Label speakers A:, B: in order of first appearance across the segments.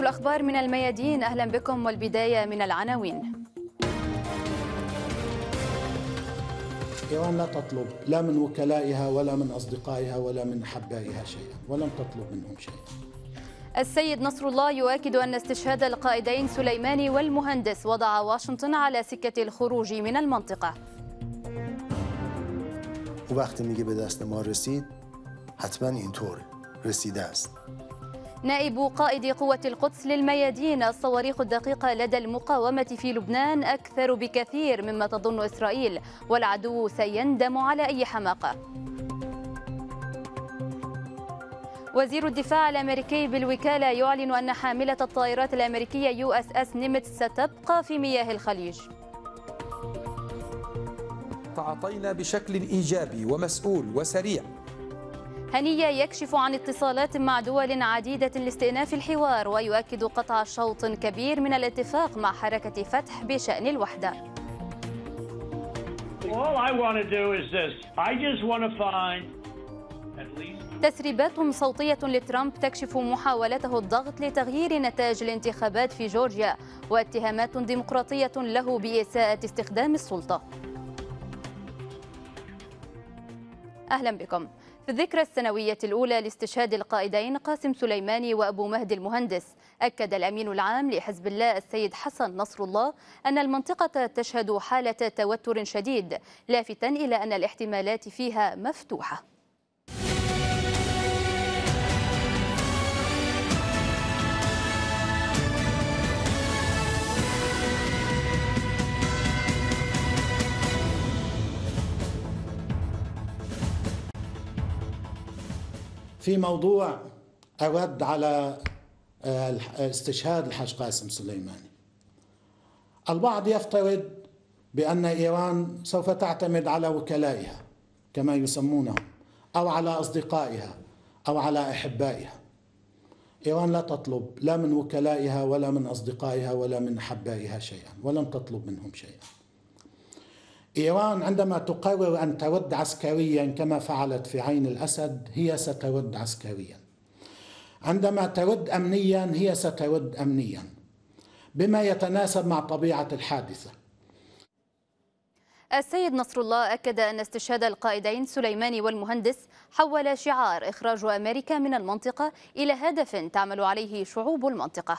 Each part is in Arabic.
A: الأخبار من الميادين أهلا بكم والبداية من العناوين
B: إيران لا تطلب لا من وكلائها ولا من أصدقائها ولا من حبائها شيئا ولم تطلب منهم
A: شيئا السيد نصر الله يؤكد أن استشهاد القائدين سليماني والمهندس وضع واشنطن على سكة الخروج من المنطقة
C: وقت میگه به ما حتما اینطور رسیده است
A: نائب قائد قوة القدس للميادين الصواريخ الدقيقة لدى المقاومة في لبنان أكثر بكثير مما تظن إسرائيل والعدو سيندم على أي حماقة وزير الدفاع الامريكي بالوكاله يعلن ان حامله الطائرات الامريكيه يو اس اس نيمتس ستبقى في مياه الخليج.
D: تعاطينا بشكل ايجابي ومسؤول وسريع
A: هنية يكشف عن اتصالات مع دول عديدة لاستئناف الحوار ويؤكد قطع شوط كبير من الاتفاق مع حركة فتح بشأن الوحدة تسريبات صوتية لترامب تكشف محاولته الضغط لتغيير نتائج الانتخابات في جورجيا واتهامات ديمقراطية له بإساءة استخدام السلطة أهلا بكم في الذكرى السنوية الأولى لاستشهاد القائدين قاسم سليماني وأبو مهدي المهندس أكد الأمين العام لحزب الله السيد حسن نصر الله أن المنطقة تشهد حالة توتر شديد لافتا إلى أن الاحتمالات فيها مفتوحة
B: في موضوع الرد على آه، استشهاد الحاج قاسم سليماني البعض يفترض بأن إيران سوف تعتمد على وكلائها كما يسمونهم أو على أصدقائها أو على أحبائها إيران لا تطلب لا من وكلائها ولا من أصدقائها ولا من أحبائها شيئا ولم تطلب منهم شيئا إيران عندما تقرر أن ترد عسكريا كما فعلت في عين الأسد هي سترد عسكريا عندما ترد أمنيا هي سترد أمنيا بما يتناسب مع طبيعة الحادثة
A: السيد نصر الله أكد أن استشهاد القائدين سليماني والمهندس حول شعار إخراج أمريكا من المنطقة إلى هدف تعمل عليه شعوب المنطقة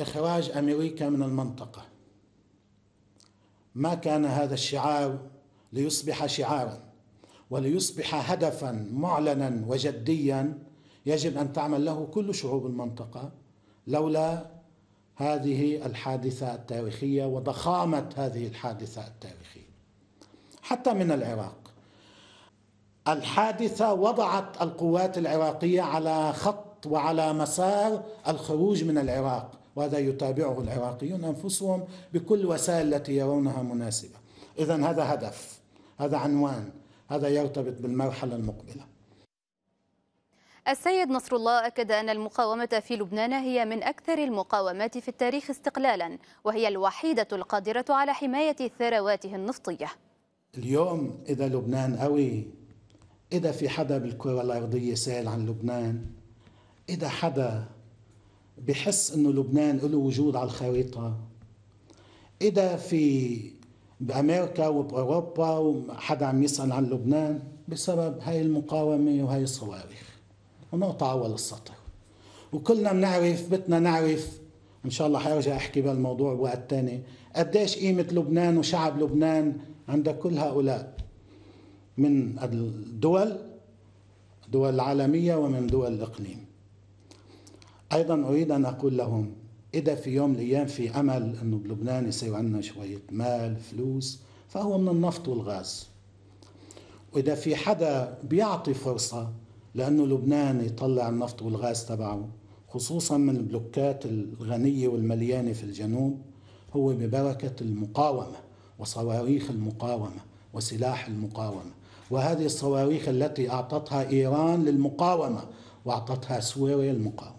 B: إخراج أمريكا من المنطقة ما كان هذا الشعار ليصبح شعارا وليصبح هدفا معلنا وجديا يجب ان تعمل له كل شعوب المنطقه لولا هذه الحادثه التاريخيه وضخامه هذه الحادثه التاريخيه حتى من العراق الحادثه وضعت القوات العراقيه على خط وعلى مسار الخروج من العراق وهذا يتابعه العراقيون أنفسهم بكل وسائل التي يرونها مناسبة إذا هذا هدف هذا عنوان هذا يرتبط بالمرحلة المقبلة
A: السيد نصر الله أكد أن المقاومة في لبنان هي من أكثر المقاومات في التاريخ استقلالا وهي الوحيدة القادرة على حماية ثرواته النفطية
B: اليوم إذا لبنان قوي إذا في حدا بالكرة الأرضية سائل عن لبنان إذا حدا بحس انه لبنان له وجود على الخريطه اذا في بامريكا وباوروبا وحدا عم يسال عن لبنان بسبب هاي المقاومه وهي الصواريخ ونقطع اول السطر وكلنا بنعرف بدنا نعرف ان شاء الله حارجع احكي بهالموضوع بوقت ثاني قديش قيمه لبنان وشعب لبنان عند كل هؤلاء من الدول دول العالميه ومن دول الاقليم أيضا أريد أن أقول لهم إذا في يوم من الأيام في أمل أنه بلبنان يصير عندنا شوية مال فلوس فهو من النفط والغاز وإذا في حدا بيعطي فرصة لأنه لبنان يطلع النفط والغاز تبعه خصوصا من البلوكات الغنية والمليانة في الجنوب هو ببركة المقاومة وصواريخ المقاومة وسلاح المقاومة وهذه الصواريخ التي أعطتها إيران للمقاومة وأعطتها سوريا المقاومة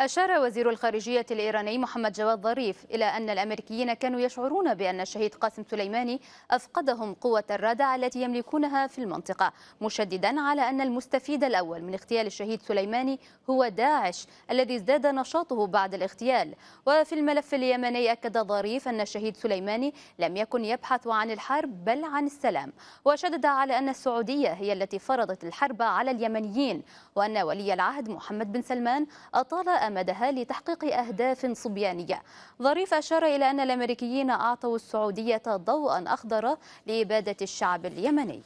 A: أشار وزير الخارجية الإيراني محمد جواد ظريف إلى أن الأمريكيين كانوا يشعرون بأن الشهيد قاسم سليماني أفقدهم قوة الرادع التي يملكونها في المنطقة مشددا على أن المستفيد الأول من اغتيال الشهيد سليماني هو داعش الذي ازداد نشاطه بعد الاغتيال وفي الملف اليمني أكد ظريف أن الشهيد سليماني لم يكن يبحث عن الحرب بل عن السلام وشدد على أن السعودية هي التي فرضت الحرب على اليمنيين وأن ولي العهد محمد بن سلمان أطال استعمدها لتحقيق أهداف صبيانية ظريف أشار إلى أن الأمريكيين أعطوا السعودية ضوءا أخضر لإبادة الشعب اليمني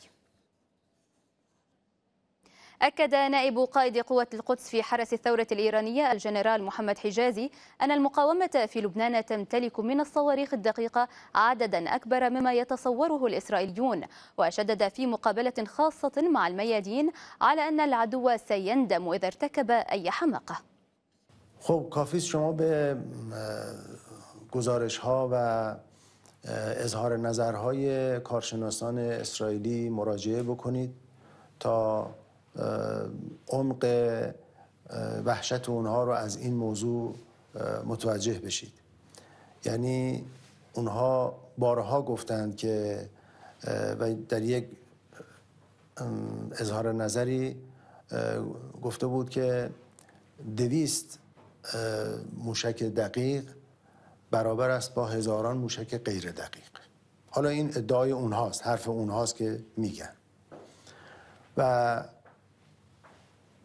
A: أكد نائب قائد قوة القدس في حرس الثورة الإيرانية الجنرال محمد حجازي أن المقاومة في لبنان تمتلك من الصواريخ الدقيقة عددا أكبر مما يتصوره الإسرائيليون وشدد في مقابلة خاصة مع الميادين على أن العدو سيندم إذا ارتكب أي حماقة
C: خب کافیست شما به گزارش ها و اظهار نظرهای کارشناسان اسرائیلی مراجعه بکنید تا عمق وحشت اونها رو از این موضوع متوجه بشید یعنی اونها بارها گفتند که و در یک اظهار نظری گفته بود که دویست موشک دقیق برابر است با هزاران موشک غیر دقیق حالا این ادعای اونهاست حرف اونهاست که میگن و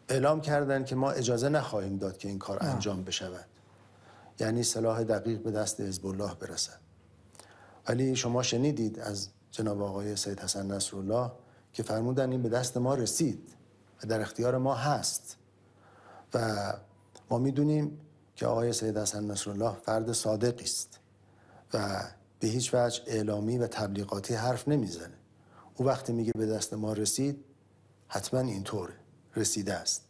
C: اعلام کردن که ما اجازه نخواهیم داد که این کار انجام بشود یعنی سلاح دقیق به دست حزب الله برسد ولی شما شنیدید از جناب آقای سید حسن الله که فرمودن این به دست ما رسید و در اختیار ما هست و ما میدونیم که آقای سید حسن نصرالله فرد صادقی است و به هیچ وجه اعلامی و تبلیغاتی حرف نمیزنه او وقتی میگه به دست ما رسید حتما اینطوره رسیده است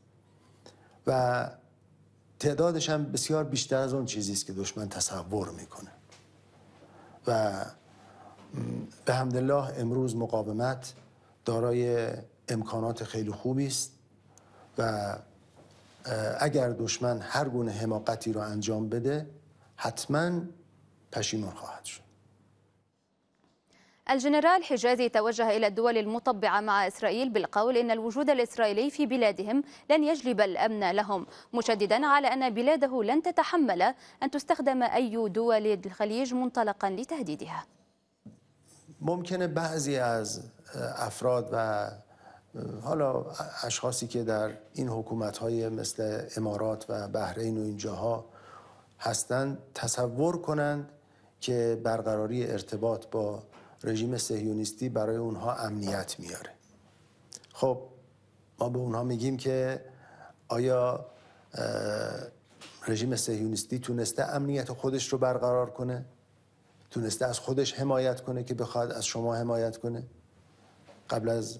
C: و تعدادش هم بسیار بیشتر از اون چیزی است که دشمن تصور میکنه و به همدلله امروز مقاومت دارای امکانات خیلی خوبی است و اگر دشمن هر گونه حماقتی رو انجام بده حتما پشیمان خواهد شد
A: الجنرال حجازي توجه إلى الدول المطبعة مع إسرائيل بالقول إن الوجود الإسرائيلي في بلادهم لن يجلب الأمن لهم مشددا على أن بلاده لن تتحمل أن تستخدم أي دول الخليج منطلقا لتهديدها
C: ممكن بعضي اه، افراد و حالا اشخاصی که در این حکومت های مثل امارات و بحرین و اینجاها هستند تصور کنند که برقراری ارتباط با رژیم سهیونیستی برای اونها امنیت میاره خب ما به اونها میگیم که آیا رژیم سهیونیستی تونسته امنیت خودش رو برقرار کنه تونسته از خودش حمایت کنه که بخواد از شما حمایت کنه قبل از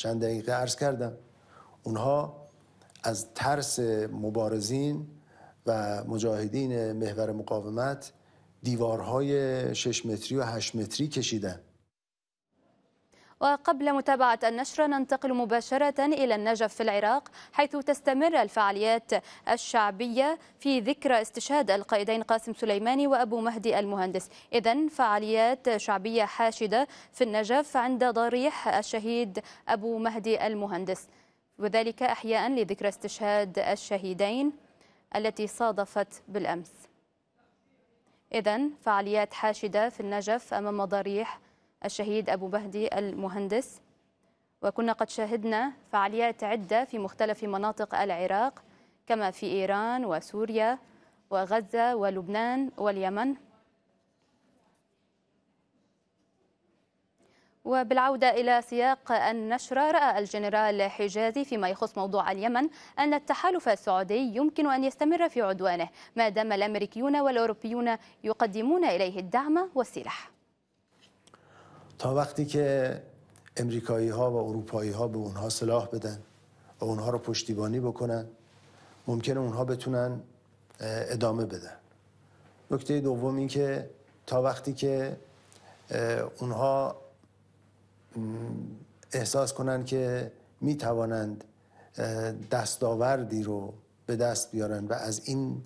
C: چند دقیقه عرض کردم اونها از ترس مبارزین و مجاهدین محور مقاومت دیوارهای شش متری و هشت متری کشیدن
A: وقبل متابعة النشرة ننتقل مباشرة إلى النجف في العراق حيث تستمر الفعاليات الشعبية في ذكرى استشهاد القائدين قاسم سليماني وأبو مهدي المهندس إذا فعاليات شعبية حاشدة في النجف عند ضريح الشهيد أبو مهدي المهندس وذلك أحياء لذكرى استشهاد الشهيدين التي صادفت بالأمس إذا فعاليات حاشدة في النجف أمام ضريح الشهيد أبو بهدي المهندس وكنا قد شاهدنا فعاليات عدة في مختلف مناطق العراق كما في إيران وسوريا وغزة ولبنان واليمن وبالعودة إلى سياق النشرة رأى الجنرال حجازي فيما يخص موضوع اليمن أن التحالف السعودي يمكن أن يستمر في عدوانه ما دام الأمريكيون والأوروبيون يقدمون إليه الدعم والسلاح
C: تا وقتی که امریکایی ها و اروپایی ها به اونها سلاح بدن و اونها رو پشتیبانی بکنن ممکنه اونها بتونن ادامه بدن نکته دوم این که تا وقتی که اونها احساس کنند که می توانند دستاوردی رو به دست بیارن و از این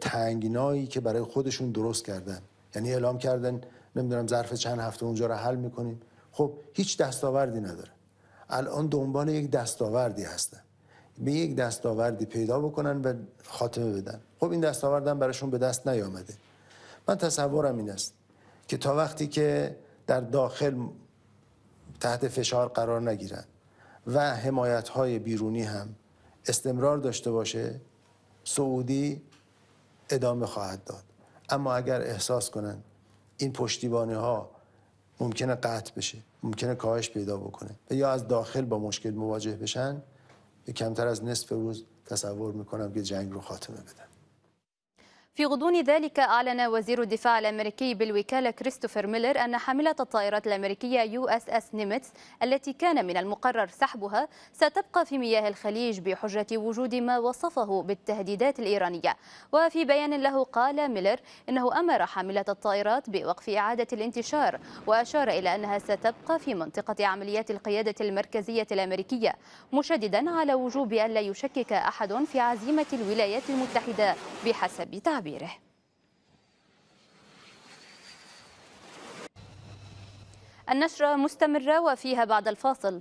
C: تنگنایی که برای خودشون درست کردن یعنی اعلام کردن نمیدونم ظرف چند هفته اونجا رو حل میکنیم خب هیچ دستاوردی نداره الان دنبال یک دستاوردی هستن به یک دستاوردی پیدا بکنن و خاتمه بدن خب این دستاوردم براشون به دست نیامده من تصورم این است که تا وقتی که در داخل تحت فشار قرار نگیرن و حمایت های بیرونی هم استمرار داشته باشه سعودی ادامه خواهد داد اما اگر احساس کنند این پشتیبانه ها ممکنه قطع بشه ممکنه کاهش پیدا بکنه و یا از داخل با مشکل مواجه بشن به کمتر از نصف روز تصور میکنم که جنگ رو خاتمه بدن
A: في غضون ذلك أعلن وزير الدفاع الأمريكي بالوكالة كريستوفر ميلر أن حاملة الطائرات الأمريكية يو اس اس نيمتس التي كان من المقرر سحبها ستبقى في مياه الخليج بحجة وجود ما وصفه بالتهديدات الإيرانية وفي بيان له قال ميلر إنه أمر حاملة الطائرات بوقف إعادة الانتشار وأشار إلى أنها ستبقى في منطقة عمليات القيادة المركزية الأمريكية مشددا على وجوب ألا يشكك أحد في عزيمة الولايات المتحدة بحسب تعبير كبيرة النشرة مستمرة وفيها بعد الفاصل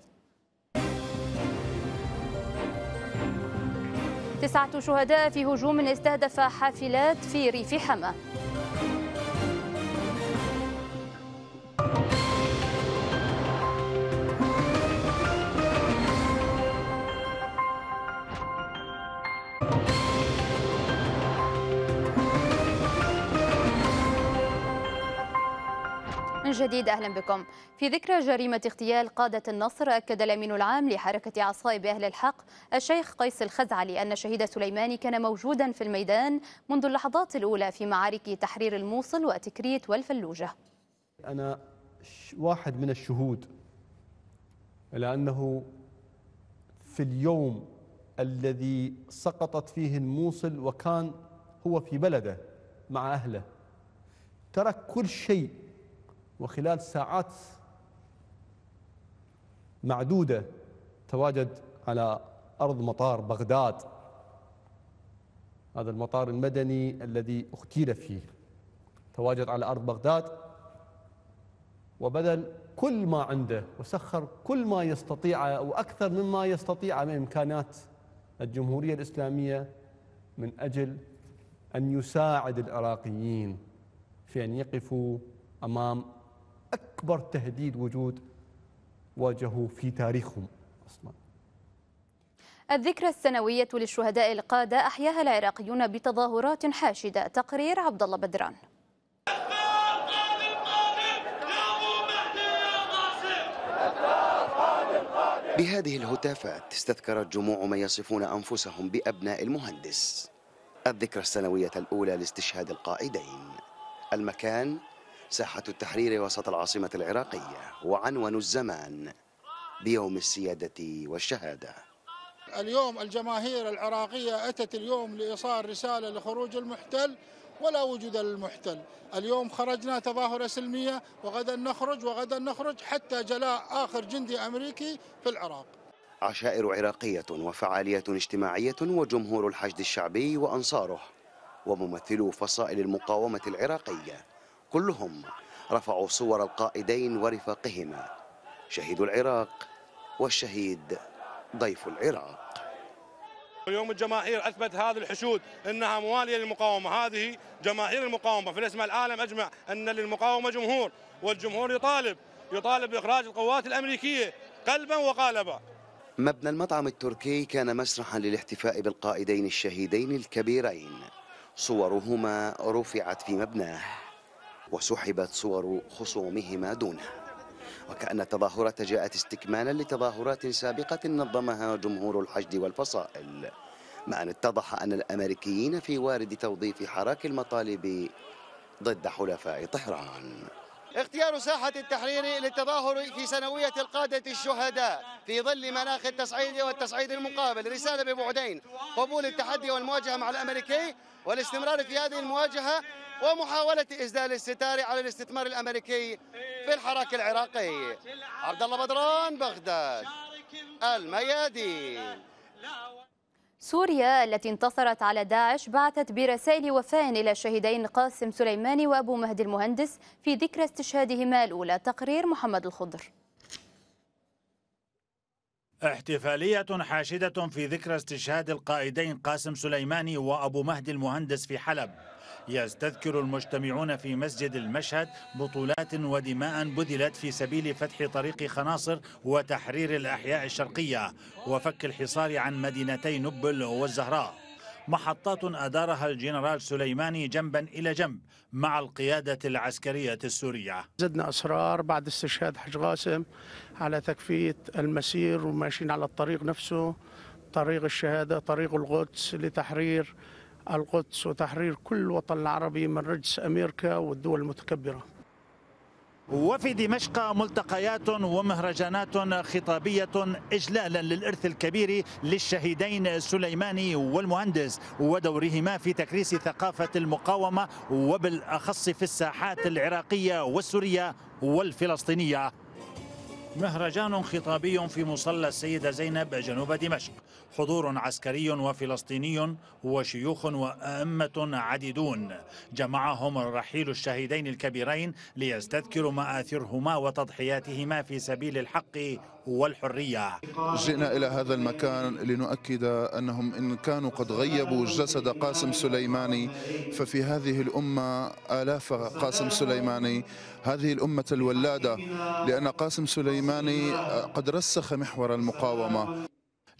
A: تسعة شهداء في هجوم استهدف حافلات في ريف حما جديد أهلا بكم في ذكرى جريمة اغتيال قادة النصر أكد الأمين العام لحركة عصائب أهل الحق الشيخ قيس الخزعلي أن شهيد سليماني كان موجودا في الميدان منذ اللحظات الأولى في معارك تحرير الموصل وتكريت والفلوجة
D: أنا واحد من الشهود لأنه في اليوم الذي سقطت فيه الموصل وكان هو في بلده مع أهله ترك كل شيء وخلال ساعات معدودة تواجد على أرض مطار بغداد هذا المطار المدني الذي اغتيل فيه تواجد على أرض بغداد وبذل كل ما عنده وسخر كل ما يستطيع وأكثر مما يستطيع من إمكانات الجمهورية الإسلامية من أجل أن يساعد العراقيين في أن يقفوا أمام أكبر تهديد وجود واجهوا في تاريخهم أصلا
A: الذكرى السنوية للشهداء القادة أحياها العراقيون بتظاهرات حاشدة تقرير عبد الله بدران
E: بهذه الهتافات استذكرت جموع ما يصفون أنفسهم بأبناء المهندس الذكرى السنوية الأولى لاستشهاد القائدين المكان ساحة التحرير وسط العاصمة العراقية وعنوان الزمان بيوم السيادة والشهادة
B: اليوم الجماهير العراقية أتت اليوم لإيصال رسالة لخروج المحتل ولا وجود للمحتل اليوم خرجنا تظاهرة سلمية وغدا نخرج وغدا نخرج حتى جلاء آخر جندي أمريكي في العراق
E: عشائر عراقية وفعالية اجتماعية وجمهور الحشد الشعبي وأنصاره وممثلو فصائل المقاومة العراقية كلهم رفعوا صور القائدين ورفاقهما شهيد العراق والشهيد ضيف العراق
B: اليوم الجماهير اثبت هذه الحشود انها مواليه للمقاومه، هذه جماهير المقاومه في الاسماء العالم اجمع ان للمقاومه جمهور والجمهور يطالب يطالب باخراج القوات الامريكيه قلبا وقالبا.
E: مبنى المطعم التركي كان مسرحا للاحتفاء بالقائدين الشهيدين الكبيرين، صورهما رفعت في مبناه. وسحبت صور خصومهما دونه وكأن التظاهرة جاءت استكمالا لتظاهرات سابقة نظمها جمهور الحشد والفصائل مع أن اتضح أن الأمريكيين في وارد توظيف حراك المطالب ضد حلفاء طهران اختيار ساحة التحرير للتظاهر في سنوية القادة الشهداء في ظل مناخ التصعيد والتصعيد المقابل رسالة ببعدين قبول التحدي والمواجهة مع الأمريكي والاستمرار في هذه المواجهة ومحاولة إسدال الستار على الاستثمار الأمريكي في الحراك العراقي عبد الله بدران بغداد الميادين
A: سوريا التي انتصرت على داعش بعثت برسائل وفاء إلى الشهيدين قاسم سليماني وأبو مهدي المهندس في ذكرى استشهادهما الأولى تقرير محمد الخضر
F: احتفالية حاشدة في ذكرى استشهاد القائدين قاسم سليماني وأبو مهدي المهندس في حلب يستذكر المجتمعون في مسجد المشهد بطولات ودماء بذلت في سبيل فتح طريق خناصر وتحرير الأحياء الشرقية وفك الحصار عن مدينتي نبل والزهراء محطات أدارها الجنرال سليماني جنبا إلى جنب مع القيادة العسكرية السورية
B: زدنا أسرار بعد استشهاد حج قاسم على تكفية المسير وماشيين على الطريق نفسه طريق الشهادة طريق القدس لتحرير القدس وتحرير كل الوطن العربي من رجس أمريكا والدول المتكبرة
F: وفي دمشق ملتقيات ومهرجانات خطابية إجلالا للإرث الكبير للشهيدين سليماني والمهندس ودورهما في تكريس ثقافة المقاومة وبالأخص في الساحات العراقية والسورية والفلسطينية مهرجان خطابي في مصلى السيدة زينب جنوب دمشق حضور عسكري وفلسطيني وشيوخ وأئمة عديدون جمعهم الرحيل الشهيدين الكبيرين ليستذكروا مآثرهما وتضحياتهما في سبيل الحق والحرية جئنا إلى هذا المكان لنؤكد أنهم إن كانوا قد غيبوا جسد قاسم سليماني ففي هذه الأمة آلاف قاسم سليماني هذه الأمة الولادة لأن قاسم سليماني قد رسخ محور المقاومة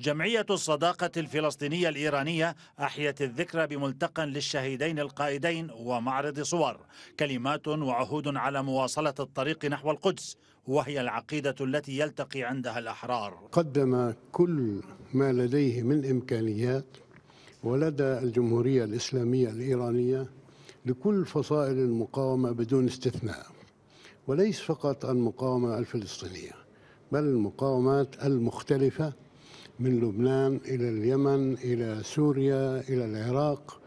F: جمعية الصداقة الفلسطينية الإيرانية أحيت الذكرى بملتقى للشهيدين القائدين ومعرض صور كلمات وعهود على مواصلة الطريق نحو القدس وهي العقيدة التي يلتقي عندها الأحرار
B: قدم كل ما لديه من إمكانيات ولدى الجمهورية الإسلامية الإيرانية لكل فصائل المقاومة بدون استثناء وليس فقط المقاومة الفلسطينية بل المقاومات المختلفة من لبنان إلى اليمن إلى سوريا إلى العراق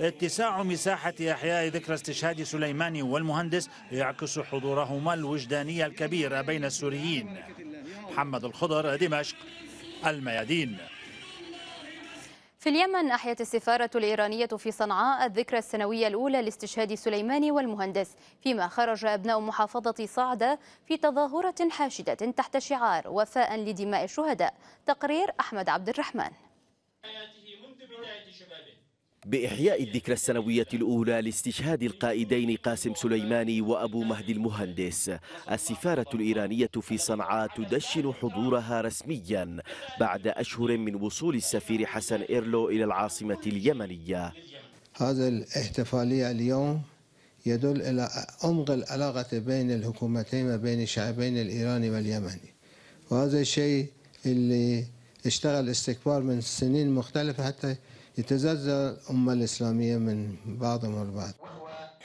F: اتساع مساحة إحياء ذكرى استشهاد سليماني والمهندس يعكس حضورهما الوجداني الكبير بين السوريين محمد الخضر دمشق الميادين
A: في اليمن أحيت السفارة الإيرانية في صنعاء الذكرى السنوية الأولى لاستشهاد سليماني والمهندس فيما خرج أبناء محافظة صعدة في تظاهرة حاشدة تحت شعار وفاء لدماء الشهداء تقرير أحمد عبد الرحمن
G: بإحياء الذكرى السنوية الأولى لاستشهاد القائدين قاسم سليماني وأبو مهدي المهندس السفارة الإيرانية في صنعاء تدشن حضورها رسميا بعد أشهر من وصول السفير حسن إيرلو إلى العاصمة اليمنية
B: هذا الاحتفالية اليوم يدل إلى عمق العلاقة بين الحكومتين وبين الشعبين الإيراني واليمني وهذا الشيء اللي اشتغل استكبار من سنين مختلفة حتى يتزلزل الأمة الإسلامية من بعض البعض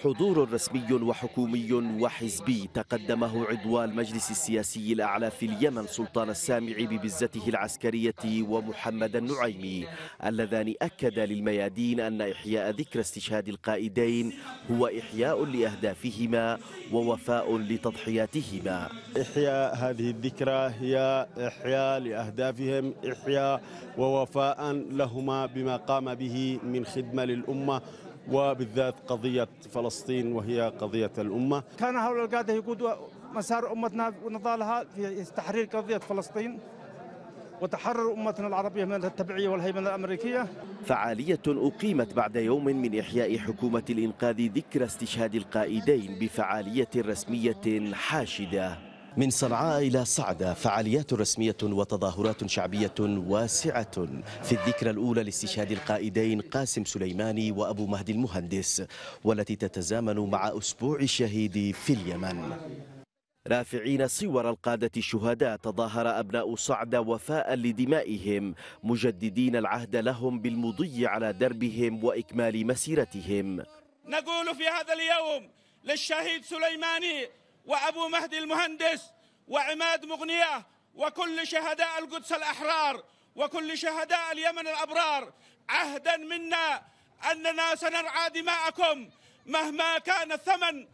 G: حضور رسمي وحكومي وحزبي تقدمه عضو المجلس السياسي الأعلى في اليمن سلطان السامع ببزته العسكرية ومحمد النعيمي اللذان أكدا للميادين أن إحياء ذكرى استشهاد القائدين هو إحياء لأهدافهما ووفاء لتضحياتهما إحياء هذه الذكرى هي إحياء لأهدافهم إحياء ووفاء لهما بما قام به من خدمة للأمة وبالذات قضية فلسطين وهي قضية الأمة
B: كان هؤلاء القادة يقودوا مسار أمتنا ونضالها في تحرير قضية فلسطين وتحرر أمتنا العربية من التبعية والهيمنة الأمريكية
G: فعالية أقيمت بعد يوم من إحياء حكومة الإنقاذ ذكرى استشهاد القائدين بفعالية رسمية حاشدة من صنعاء إلى صعدة فعاليات رسمية وتظاهرات شعبية واسعة في الذكرى الأولى لاستشهاد القائدين قاسم سليماني وأبو مهدي المهندس والتي تتزامن مع أسبوع الشهيد في اليمن رافعين صور القادة الشهداء تظاهر أبناء صعدة وفاء لدمائهم مجددين العهد لهم بالمضي على دربهم وإكمال مسيرتهم
B: نقول في هذا اليوم للشهيد سليماني وأبو مهدي المهندس وعماد مغنية وكل شهداء القدس الأحرار وكل شهداء اليمن الأبرار عهدا منا أننا سنرعى دماءكم مهما كان الثمن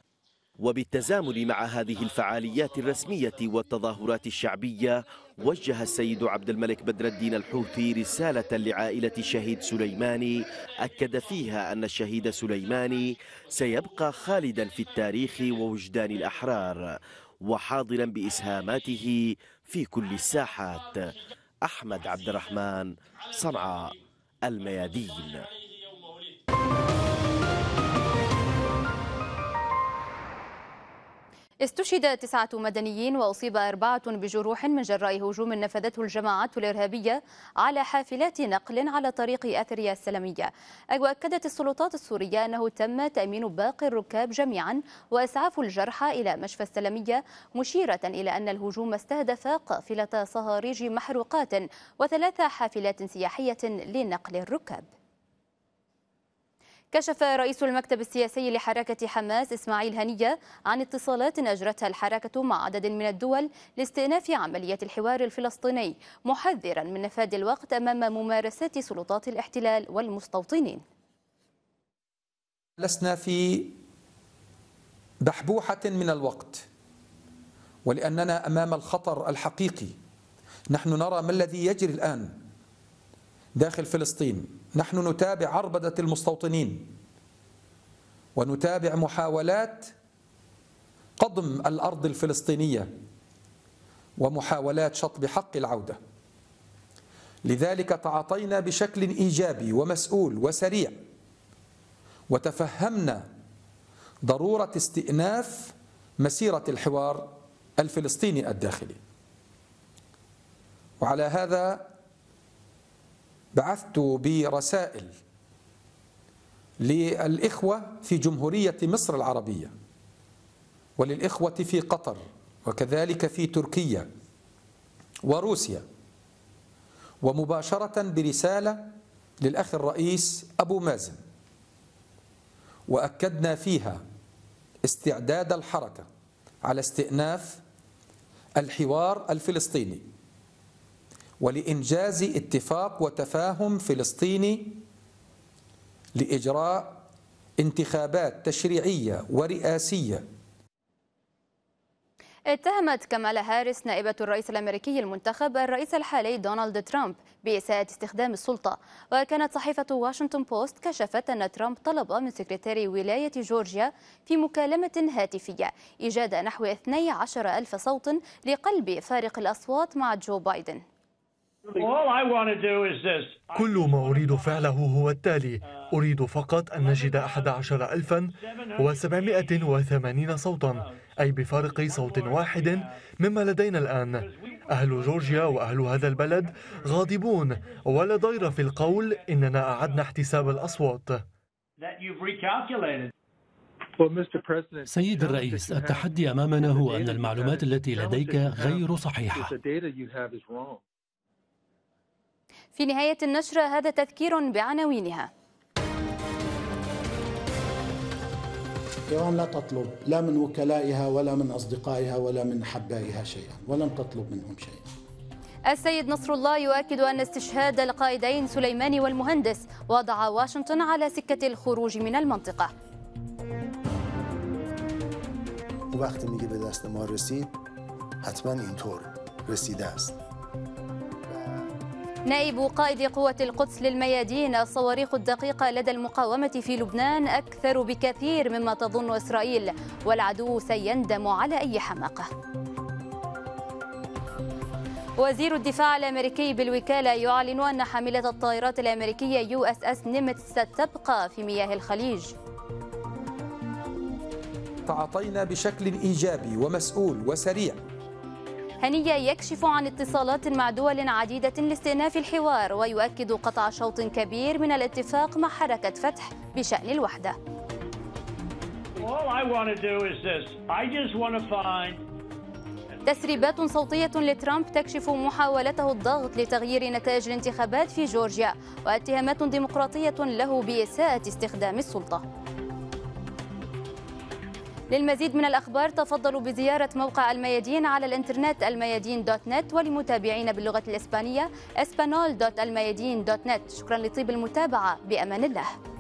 G: وبالتزامن مع هذه الفعاليات الرسمية والتظاهرات الشعبية وجه السيد عبد الملك بدر الدين الحوثي رسالة لعائلة الشهيد سليماني أكد فيها أن الشهيد سليماني سيبقى خالدا في التاريخ ووجدان الأحرار وحاضرا بإسهاماته في كل الساحات أحمد عبد الرحمن صنعاء الميادين
A: استشهد تسعة مدنيين وأصيب أربعة بجروح من جراء هجوم نفذته الجماعات الإرهابية على حافلات نقل على طريق أثريا السلمية وأكدت السلطات السورية أنه تم تأمين باقي الركاب جميعا وإسعاف الجرحى إلى مشفى السلمية مشيرة إلى أن الهجوم استهدف قافلة صهاريج محروقات وثلاث حافلات سياحية لنقل الركاب كشف رئيس المكتب السياسي لحركة حماس إسماعيل هنية عن اتصالات أجرتها الحركة مع عدد من الدول لاستئناف عملية الحوار الفلسطيني محذرا من نفاد الوقت أمام ممارسات سلطات الاحتلال والمستوطنين
D: لسنا في بحبوحة من الوقت ولأننا أمام الخطر الحقيقي نحن نرى ما الذي يجري الآن داخل فلسطين نحن نتابع عربدة المستوطنين ونتابع محاولات قضم الأرض الفلسطينية ومحاولات شطب حق العودة لذلك تعاطينا بشكل إيجابي ومسؤول وسريع وتفهمنا ضرورة استئناف مسيرة الحوار الفلسطيني الداخلي وعلى هذا بعثت برسائل للإخوة في جمهورية مصر العربية وللإخوة في قطر وكذلك في تركيا وروسيا ومباشرة برسالة للأخ الرئيس أبو مازن وأكدنا فيها استعداد الحركة على استئناف الحوار الفلسطيني ولإنجاز اتفاق وتفاهم فلسطيني لإجراء انتخابات تشريعية ورئاسية
A: اتهمت كمالا هاريس نائبة الرئيس الأمريكي المنتخب الرئيس الحالي دونالد ترامب بإساءة استخدام السلطة وكانت صحيفة واشنطن بوست كشفت أن ترامب طلب من سكرتير ولاية جورجيا في مكالمة هاتفية إيجاد نحو 12 ألف صوت لقلب فارق الأصوات مع جو بايدن
G: كل ما أريد فعله هو التالي أريد فقط أن نجد 11780 صوتا أي بفارق صوت واحد مما لدينا الآن أهل جورجيا وأهل هذا البلد غاضبون ولا ضير في القول إننا أعدنا احتساب الأصوات
B: سيد الرئيس التحدي أمامنا هو أن المعلومات التي لديك غير صحيحة
A: في نهاية النشرة هذا تذكير بعناوينها
B: إيران لا تطلب لا من وكلائها ولا من أصدقائها ولا من حبائها شيئا ولم تطلب
A: منهم شيئا السيد نصر الله يؤكد أن استشهاد القائدين سليماني والمهندس وضع واشنطن على سكة الخروج من المنطقة
C: وقت ما رسيد حتما اینطور رسیده است
A: نائب قائد قوة القدس للميادين الصواريخ الدقيقة لدى المقاومة في لبنان أكثر بكثير مما تظن إسرائيل والعدو سيندم على أي حماقة وزير الدفاع الامريكي بالوكاله يعلن ان حامله الطائرات الامريكيه يو اس اس نيمت ستبقى في مياه الخليج
D: تعاطينا بشكل ايجابي ومسؤول وسريع
A: هنية يكشف عن اتصالات مع دول عديدة لاستئناف الحوار ويؤكد قطع شوط كبير من الاتفاق مع حركة فتح بشأن الوحدة تسريبات صوتية لترامب تكشف محاولته الضغط لتغيير نتائج الانتخابات في جورجيا واتهامات ديمقراطية له بإساءة استخدام السلطة للمزيد من الأخبار تفضلوا بزيارة موقع الميادين على الإنترنت الميادين دوت نت ولمتابعينا باللغة الإسبانية اسبانول دوت الميادين دوت نت شكرا لطيب المتابعة بأمان الله